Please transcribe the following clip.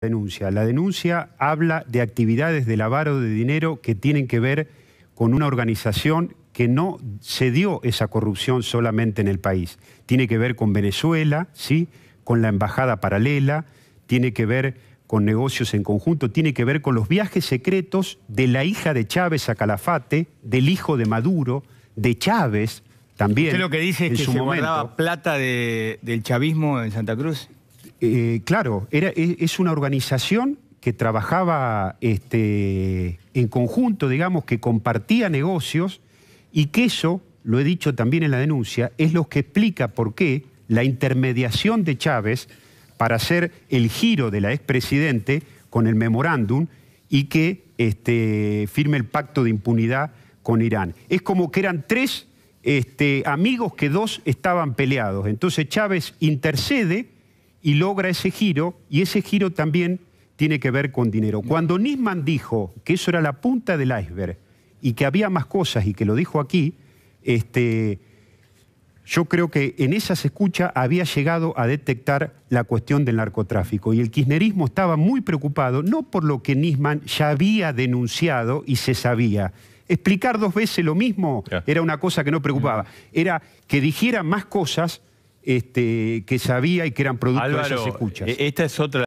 denuncia. La denuncia habla de actividades de lavado de dinero que tienen que ver con una organización que no se dio esa corrupción solamente en el país. Tiene que ver con Venezuela, ¿sí? con la embajada paralela, tiene que ver con negocios en conjunto, tiene que ver con los viajes secretos de la hija de Chávez a Calafate, del hijo de Maduro, de Chávez también. Usted lo que dice es que se plata del chavismo en Santa Cruz? Eh, claro, era, e, es una organización que trabajaba este, en conjunto, digamos, que compartía negocios y que eso, lo he dicho también en la denuncia, es lo que explica por qué la intermediación de Chávez para hacer el giro de la expresidente con el memorándum y que este, firme el pacto de impunidad con Irán. Es como que eran tres este, amigos que dos estaban peleados. Entonces Chávez intercede y logra ese giro, y ese giro también tiene que ver con dinero. Cuando Nisman dijo que eso era la punta del iceberg y que había más cosas y que lo dijo aquí, este, yo creo que en esas escuchas había llegado a detectar la cuestión del narcotráfico y el kirchnerismo estaba muy preocupado, no por lo que Nisman ya había denunciado y se sabía. Explicar dos veces lo mismo era una cosa que no preocupaba, mm. era que dijera más cosas este, que sabía y que eran producto de esas escuchas. E-, esta es otra.